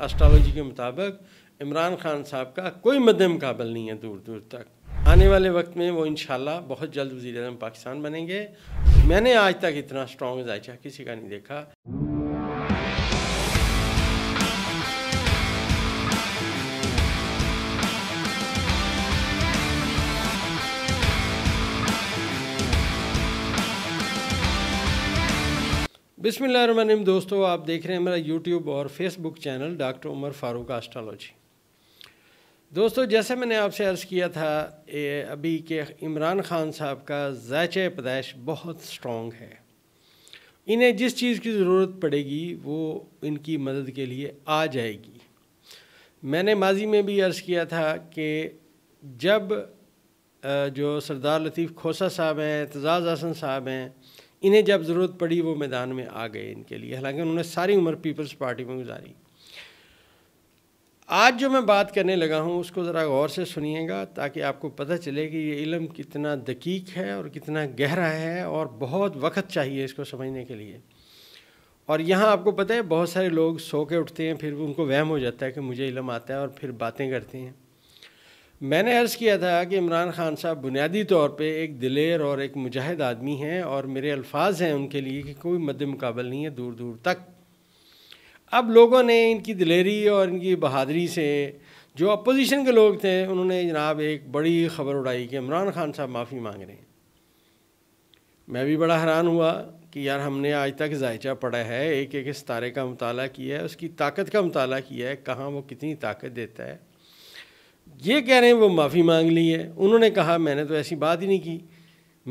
astrology के मुताबिक इमरान खान साहब का कोई मद मुकाबल नहीं है दूर दूर तक आने वाले वक्त में वो इन बहुत जल्द वजी अजम पाकिस्तान बनेंगे मैंने आज तक इतना स्ट्रॉन्ग जायचा किसी का नहीं देखा बिसमीम दोस्तों आप देख रहे हैं मेरा यूट्यूब और Facebook channel doctor Umar Farooq astrology दोस्तों जैसे मैंने आपसे अर्ज़ किया था ए, अभी के इमरान ख़ान साहब का जैच पैदाइश बहुत स्ट्रॉन्ग है इन्हें जिस चीज़ की ज़रूरत पड़ेगी वो इनकी मदद के लिए आ जाएगी मैंने माजी में भी अर्ज़ किया था कि जब जो सरदार लतीफ़ खोसा साहब हैं एतजाज़ हसन साहब हैं इन्हें जब ज़रूरत पड़ी वो मैदान में आ गए इनके लिए हालांकि उन्होंने सारी उम्र पीपल्स पार्टी में गुजारी आज जो मैं बात करने लगा हूँ उसको ज़रा गौर से सुनिएगा ताकि आपको पता चले कि ये इलम कितना दकीक है और कितना गहरा है और बहुत वक्त चाहिए इसको समझने के लिए और यहाँ आपको पता है बहुत सारे लोग सो के उठते हैं फिर उनको वहम हो जाता है कि मुझे इलम आता है और फिर बातें करते हैं मैंने अर्ज़ किया था कि इमरान ख़ान साहब बुनियादी तौर पे एक दिलेर और एक मुजाहिद आदमी हैं और मेरे अल्फाज हैं उनके लिए कि कोई मद मुकाबल नहीं है दूर दूर तक अब लोगों ने इनकी दिलेरी और इनकी बहादरी से जो अपोजिशन के लोग थे उन्होंने जनाब एक बड़ी खबर उड़ाई कि इमरान ख़ान साहब माफ़ी मांग रहे हैं मैं भी बड़ा हैरान हुआ कि यार हमने आज तक जायचा पड़ा है एक एक इस तारे का मताल किया है उसकी ताकत का मताल किया है कहाँ वो कितनी ताकत देता है ये कह रहे हैं वो माफ़ी मांग ली है उन्होंने कहा मैंने तो ऐसी बात ही नहीं की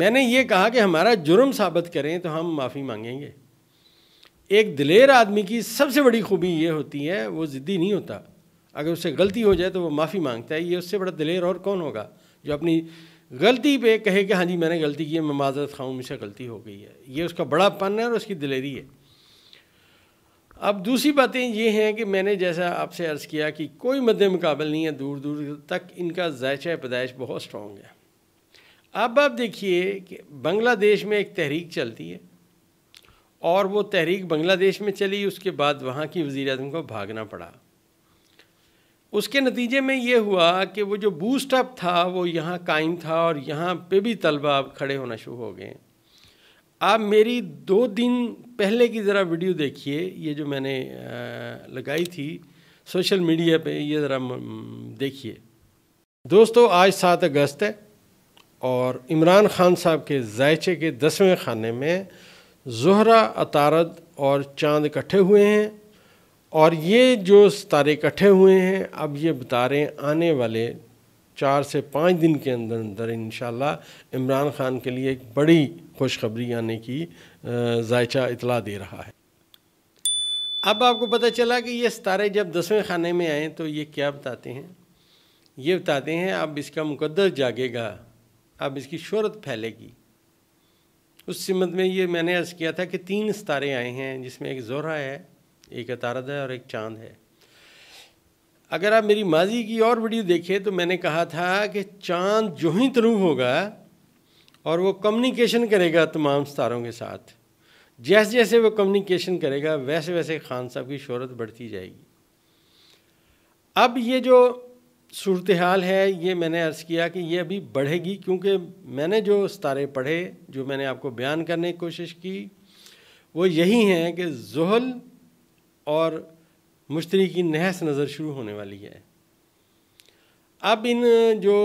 मैंने ये कहा कि हमारा जुर्म साबित करें तो हम माफ़ी मांगेंगे एक दिलेर आदमी की सबसे बड़ी खूबी ये होती है वो ज़िद्दी नहीं होता अगर उससे गलती हो जाए तो वो माफ़ी मांगता है ये उससे बड़ा दिलेर और कौन होगा जो अपनी गलती पे कहे कि हाँ जी मैंने गलती की है मैं माजरत खाऊँ मुझसे गलती हो गई है ये उसका बड़ा पन है और उसकी दिलेरी है अब दूसरी बातें ये हैं कि मैंने जैसा आपसे अर्ज़ किया कि कोई मद मुकाबल नहीं है दूर दूर तक इनका जायचा पैदाइश बहुत स्ट्रॉन्ग है अब आप देखिए कि बांग्लादेश में एक तहरीक चलती है और वो तहरीक बांग्लादेश में चली उसके बाद वहाँ की वज़ी अजम को भागना पड़ा उसके नतीजे में ये हुआ कि वो जो बूस्टअप था वो यहाँ कायम था और यहाँ पे भी तलबा खड़े होना शुरू हो गए हैं आप मेरी दो दिन पहले की ज़रा वीडियो देखिए ये जो मैंने लगाई थी सोशल मीडिया पे ये ज़रा देखिए दोस्तों आज सात अगस्त है और इमरान ख़ान साहब के जायचे के दसवें खाने में जहरा अतारद और चांद इकट्ठे हुए हैं और ये जो सितारे इकट्ठे हुए हैं अब ये बता रहे हैं आने वाले चार से पाँच दिन के अंदर अंदर इन इमरान ख़ान के लिए एक बड़ी खुशखबरी आने की जायचा इतला दे रहा है अब आपको पता चला कि ये सितारे जब दसवें खाने में आए तो ये क्या बताते हैं ये बताते हैं अब इसका मुकदस जागेगा अब इसकी शहरत फैलेगी उस सिमत में ये मैंने अर्ज़ किया था कि तीन सितारे आए हैं जिसमें एक जोहरा है एक अतारद है और एक चांद है अगर आप मेरी माजी की और वीडियो देखें तो मैंने कहा था कि चांद जो ही तरूब होगा और वो कम्युनिकेशन करेगा तमाम सितारों के साथ जैसे जैसे वो कम्युनिकेशन करेगा वैसे वैसे खान साहब की शहरत बढ़ती जाएगी अब ये जो सूरत हाल है ये मैंने अर्ज़ किया कि ये अभी बढ़ेगी क्योंकि मैंने जो सितारे पढ़े जो मैंने आपको बयान करने की कोशिश की वो यही हैं कि जहल और मुश्तरी की नहस नज़र शुरू होने वाली है अब इन जो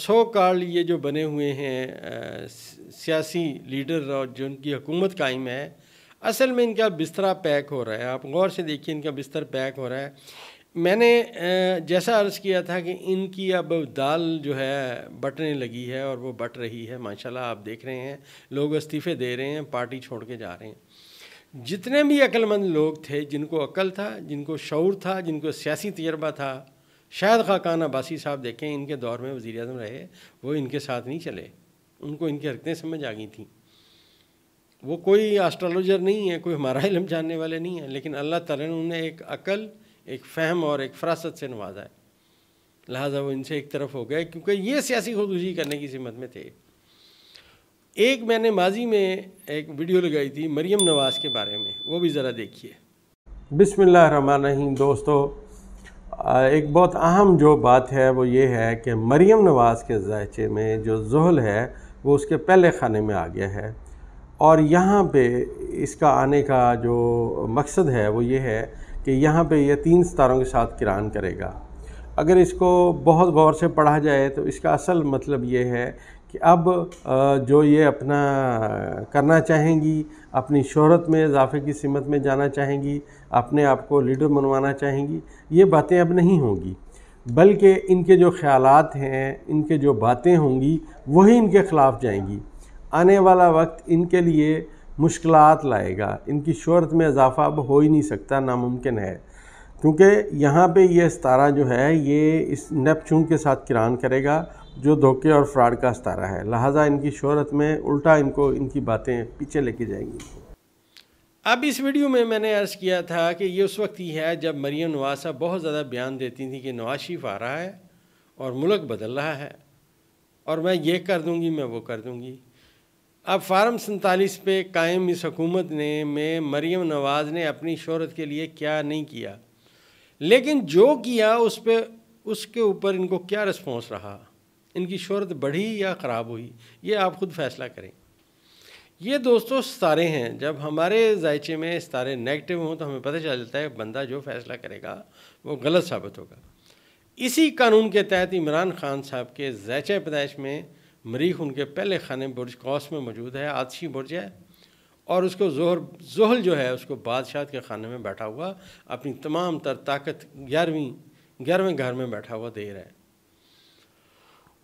सौ काल ये जो बने हुए हैं सियासी लीडर और जो उनकी हुकूमत कायम है असल में इनका बिस्तरा पैक हो रहा है आप गौर से देखिए इनका बिस्तर पैक हो रहा है मैंने जैसा अर्ज़ किया था कि इनकी अब दाल जो है बटने लगी है और वो बट रही है माशाल्लाह आप देख रहे हैं लोग इस्तीफ़े दे रहे हैं पार्टी छोड़ के जा रहे हैं जितने भी अक्लमंद लोग थे जिनको अकल था जिनको शौर था जिनको सियासी तजर्बा था शायद खाकान अब्बासी साहब देखें इनके दौर में वज़ी अजम रहे वो इनके साथ नहीं चले उनको इनकी हरकतें समझ आ गई थी वो कोई आस्ट्रोलॉजर नहीं है कोई हमारा इलम जानने वाले नहीं हैं लेकिन अल्लाह तला ने उन्हें एक अकल एक फ़हम और एक फरासत से नवाजा है लिहाजा वो इनसे एक तरफ हो गए क्योंकि ये सियासी खुदगुजी करने की जिम्मत में थे एक मैंने माजी में एक वीडियो लगाई थी मरियम नवाज़ के बारे में वो भी ज़रा देखिए बिसमीम दोस्तों एक बहुत अहम जो बात है वो ये है कि मरियम नवाज़ के जायचे में जो जहल है वो उसके पहले खाने में आ गया है और यहाँ पे इसका आने का जो मकसद है वो ये है कि यहाँ पे ये तीन सितारों के साथ किरान करेगा अगर इसको बहुत गौर से पढ़ा जाए तो इसका असल मतलब ये है कि अब जो ये अपना करना चाहेंगी अपनी शहरत में इजाफे की सिमत में जाना चाहेंगी अपने आप को लीडर बनवाना चाहेंगी ये बातें अब नहीं होंगी बल्कि इनके जो ख्याल हैं इनके जो बातें होंगी वही इनके ख़िलाफ़ जाएंगी आने वाला वक्त इनके लिए मुश्किल लाएगा इनकी शहरत में इजाफा अब हो ही नहीं सकता नामुमकिन है क्योंकि यहाँ पे ये सितारा जो है ये इस नेपचून के साथ किरान करेगा जो धोखे और फ्रॉड का सतारा है लिहाजा इनकी शहरत में उल्टा इनको इनकी बातें पीछे लेके जाएंगी अब इस वीडियो में मैंने अर्ज़ किया था कि ये उस वक्त ही है जब मरियम नवाज साहब बहुत ज़्यादा बयान देती थी कि नवाज शरीफ आ रहा है और मुल्क बदल रहा है और मैं ये कर दूँगी मैं वो कर दूँगी अब फार्म सैंतालीस पे कायम इस हकूमत ने में मरियम नवाज़ ने अपनी शहरत के लिए क्या नहीं किया लेकिन जो किया उस पर उसके ऊपर इनको क्या रिस्पॉन्स रहा इनकी शहरत बढ़ी या ख़राब हुई ये आप ख़ुद फैसला करें ये दोस्तों सितारे हैं जब हमारे जायचे में सितारे नेगेटिव हों तो हमें पता चल चलता है बंदा जो फैसला करेगा वो गलत साबित होगा इसी कानून के तहत इमरान खान साहब के जायचे पैदाइश में मरीख उनके पहले खाने बुर्ज कौस में मौजूद है आदशी बुर्ज है और उसको जोहर जोहल जो है उसको बादशाह के खाने में बैठा हुआ अपनी तमाम तर ताकत ग्यारहवीं ग्यारहवें घर में बैठा हुआ दे रहा है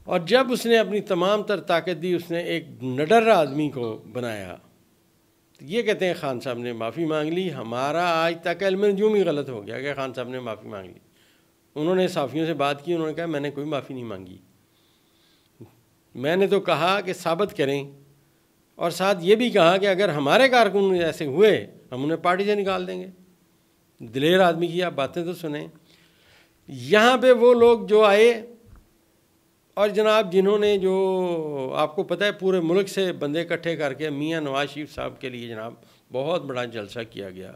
और जब उसने अपनी तमाम तर ताकत दी उसने एक नडर आदमी को बनाया तो ये कहते हैं खान साहब ने माफ़ी मांग ली हमारा आज तक इलम ही गलत हो गया कि खान साहब ने माफ़ी मांग ली उन्होंने साफ़ियों से बात की उन्होंने कहा मैंने कोई माफ़ी नहीं मांगी मैंने तो कहा कि साबित करें और साथ ये भी कहा कि अगर हमारे कारकुन ऐसे हुए हम उन्हें पार्टी से निकाल देंगे दिलेर आदमी की आप बातें तो सुने यहाँ पे वो लोग जो आए और जनाब जिन्होंने जो आपको पता है पूरे मुल्क से बंदे इकट्ठे करके मियाँ नवाज शरीफ साहब के लिए जनाब बहुत बड़ा जलसा किया गया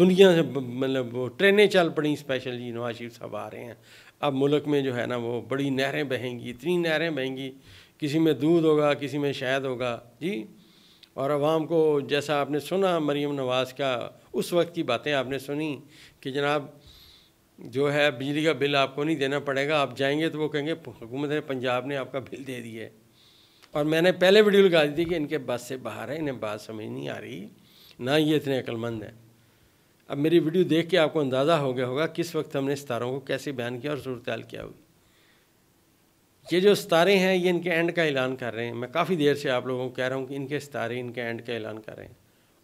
दुनिया से मतलब वो ट्रेनें चल पड़ी स्पेशल जी नवाज शरीफ साहब आ रहे हैं अब मुल्क में जो है ना वो बड़ी नहरें बहेंगी इतनी नहरें बहेंगी किसी में दूध होगा किसी में शहद होगा जी और आवाम को जैसा आपने सुना मरीम नवाज़ का उस वक्त की बातें आपने सुनी कि जनाब जो है बिजली का बिल आपको नहीं देना पड़ेगा आप जाएंगे तो वो कहेंगे हुकूमत ने पंजाब ने आपका बिल दे दिया है और मैंने पहले वीडियो लगा दी थी कि इनके बस से बाहर है इन्हें बात समझ नहीं आ रही ना ये इतने अक्लमंद हैं अब मेरी वीडियो देख के आपको अंदाज़ा हो गया होगा किस वक्त हमने सितारों को कैसे बयान किया और सूरत क्या हुई ये जो सितारे हैं ये इनके एंड का ऐलान कर रहे हैं मैं काफ़ी देर से आप लोगों को कह रहा हूँ कि इनके सितारे इनके एंड का ऐलान कर रहे हैं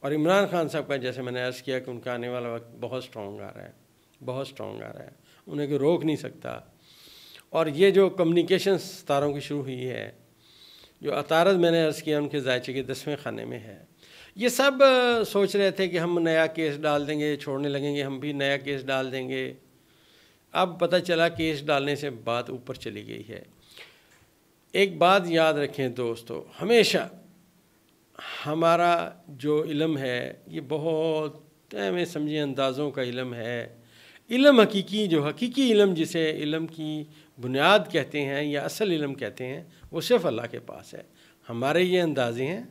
और इमरान खान साहब का जैसे मैंने अर्ज़ किया कि उनका आने वाला वक्त बहुत स्ट्रॉन्ग आ रहा है बहुत स्ट्रांग आ रहा है उन्हें कोई रोक नहीं सकता और ये जो कम्युनिकेशन तारों की शुरू हुई है जो अतारत मैंने अर्ज़ किया उनके जायचे के दसवें खाने में है ये सब सोच रहे थे कि हम नया केस डाल देंगे छोड़ने लगेंगे हम भी नया केस डाल देंगे अब पता चला केस डालने से बात ऊपर चली गई है एक बात याद रखें दोस्तों हमेशा हमारा जो इलम है ये बहुत समझिए अंदाज़ों का इलम है इलम हकीकी जो हकीकी इलम जिसे इलम की बुनियाद कहते हैं या असल इलम कहते हैं वो सिर्फ अल्लाह के पास है हमारे ये अंदाजे हैं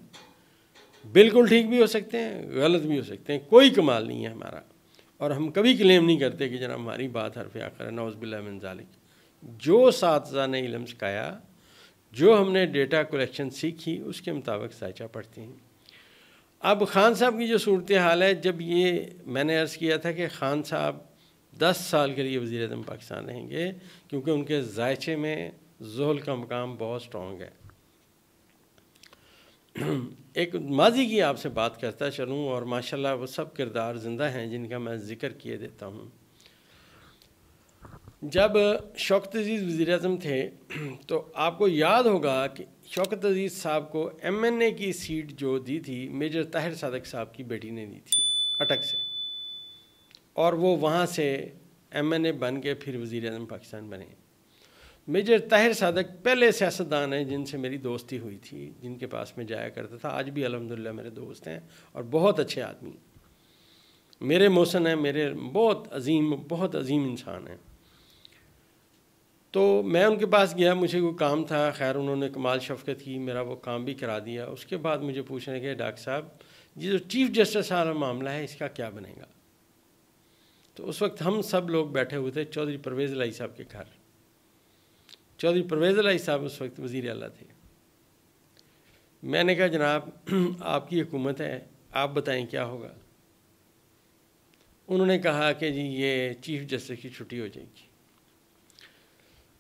बिल्कुल ठीक भी हो सकते हैं गलत भी हो सकते हैं कोई कमाल नहीं है हमारा और हम कभी क्लेम नहीं करते कि जना हमारी बात हरफ आकर नौज़बिल्लाजालिक जो साथ ने इलम सिखाया जो हमने डेटा कलेक्शन सीखी उसके मुताबिक साइचा पढ़ते हैं अब खान साहब की जो सूरत हाल है जब ये मैंने अर्ज़ किया था कि खान साहब दस साल के लिए वज़ी अजम पाकिस्तान रहेंगे क्योंकि उनके जायचे में जहल का मकाम बहुत स्ट्रॉन्ग है एक माजी की आपसे बात करता चलूँ और माशाल्लाह वो सब किरदार ज़िंदा हैं जिनका मैं ज़िक्र किए देता हूँ जब शौकत अज़ीज़ वज़ी अजम थे तो आपको याद होगा कि शौकत अज़ीज़ साहब को एम एन ए की सीट जो दी थी मेजर ताहिर सदक साहब की बेटी ने दी थी अटक से और वो वहाँ से एम एन ए बन के फिर वज़ी अजम पाकिस्तान बने मेजर ताहिर सादक पहले सियासतदान हैं जिनसे मेरी दोस्ती हुई थी जिनके पास मैं जाया करता था आज भी अलहमदिल्ला मेरे दोस्त हैं और बहुत अच्छे आदमी मेरे मोहसन हैं मेरे बहुत अजीम बहुत अजीम इंसान हैं तो मैं उनके पास गया मुझे कोई काम था खैर उन्होंने कमाल शफकत की मेरा वो काम भी करा दिया उसके बाद मुझे पूछने के डॉक्टर साहब ये जो चीफ़ जस्टिस वाला मामला है इसका क्या बनेगा तो उस वक्त हम सब लोग बैठे हुए थे चौधरी परवेज़ लाई साहब के घर चौधरी परवेज़ लाई साहब उस वक्त वज़ी अला थे मैंने कहा जनाब आपकी हुकूमत है आप बताएं क्या होगा उन्होंने कहा कि जी ये चीफ़ जस्टिस की छुट्टी हो जाएगी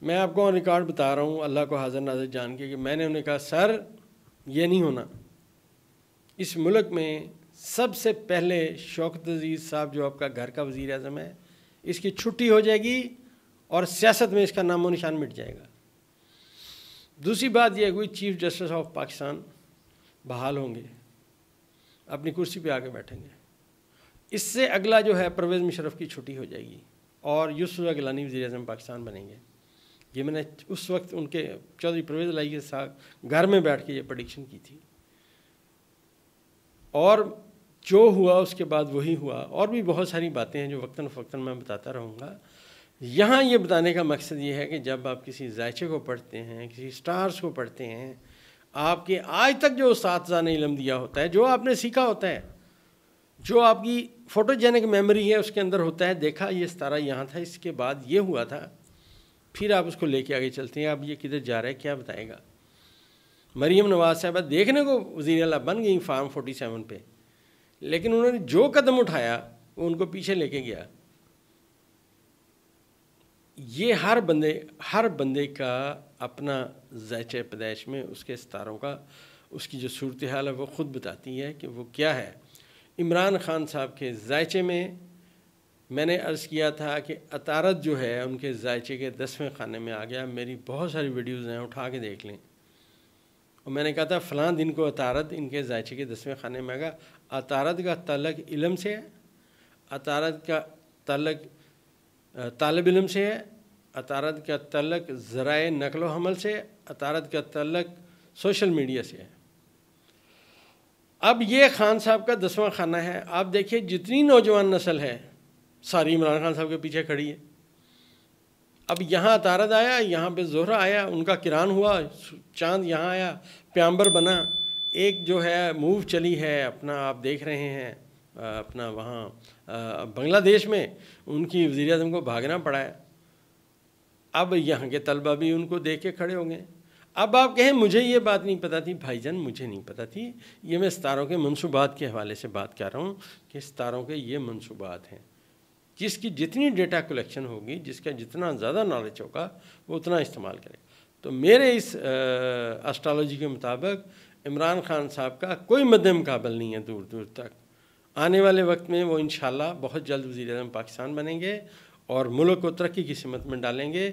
मैं आपको ऑन रिकॉर्ड बता रहा हूँ अल्लाह को हाजिर नाजर जान के कि मैंने उन्हें कहा सर ये नहीं होना इस मुल्क में सबसे पहले शौकत अजीज़ साहब जो आपका घर का वज़ी अजम है इसकी छुट्टी हो जाएगी और सियासत में इसका नामो निशान मिट जाएगा दूसरी बात यह हुई चीफ जस्टिस ऑफ पाकिस्तान बहाल होंगे अपनी कुर्सी पे आके बैठेंगे इससे अगला जो है परवेज़ मुशरफ की छुट्टी हो जाएगी और यूसुफ गिलानी वजी अजम पाकिस्तान बनेंगे ये मैंने उस वक्त उनके चौधरी परवेज़ लाई के साथ घर में बैठ के ये प्रडिक्शन की थी और जो हुआ उसके बाद वही हुआ और भी बहुत सारी बातें हैं जो वक्ता फ़क्ता मैं बताता रहूँगा यहाँ ये बताने का मकसद ये है कि जब आप किसी जायचे को पढ़ते हैं किसी स्टार्स को पढ़ते हैं आपके आज तक जो उसने ने इलम दिया होता है जो आपने सीखा होता है जो आपकी फ़ोटोजेनिक मेमोरी है उसके अंदर होता है देखा ये सितारा यहाँ था इसके बाद ये हुआ था फिर आप उसको लेके आगे चलते हैं अब ये किधर जा रहा है क्या बताएगा मरीम नवाज़ साहबा देखने को वज़ी अला बन गई फार्म फोटी सेवन पर लेकिन उन्होंने जो कदम उठाया वो उनको पीछे लेके गया ये हर बंदे हर बंदे का अपना जैचे पैदाइश में उसके सितारों का उसकी जो सूरत हाल है वो ख़ुद बताती है कि वो क्या है इमरान ख़ान साहब के जायचे में मैंने अर्ज़ किया था कि अतारत जो है उनके जायचे के दसवें खाने में आ गया मेरी बहुत सारी वीडियोज़ हैं उठा के देख लें और मैंने कहा था फ़लाँ दिन को अतारत इनके जायचे के दसवें खाने में आएगा अतारत का तलक इलम से है अतारत का तलक तालब इलम से है अतारत का तलक ज़राए नकलो हमल से अतारत का तलक सोशल मीडिया से है अब ये खान साहब का दसवां खाना है आप देखिए जितनी नौजवान नस्ल है सारी इमरान खान साहब के पीछे खड़ी है अब यहाँ तारद आया यहाँ पे जोहरा आया उनका किरान हुआ चांद यहाँ आया प्याम्बर बना एक जो है मूव चली है अपना आप देख रहे हैं अपना वहाँ बांग्लादेश में उनकी वज़ी अजम को भागना पड़ा है अब यहाँ के तलबा भी उनको देख के खड़े होंगे अब आप कहें मुझे ये बात नहीं पता थी भाईजान मुझे नहीं पता थी ये मैं सितारों के मनसूबात के हवाले से बात कर रहा हूँ कि सितारों के ये मनसूबात हैं जिसकी जितनी डेटा कलेक्शन होगी जिसका जितना ज़्यादा नॉलेज होगा वो उतना इस्तेमाल करें तो मेरे इस एस्ट्रोलॉजी के मुताबिक इमरान खान साहब का कोई मद मुकाबल नहीं है दूर दूर तक आने वाले वक्त में वो इन बहुत जल्द वज़ी अजम पाकिस्तान बनेंगे और मुल्क को तरक्की की सिमत में डालेंगे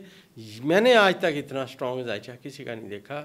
मैंने आज तक इतना स्ट्रॉन्ग जायचा किसी का नहीं देखा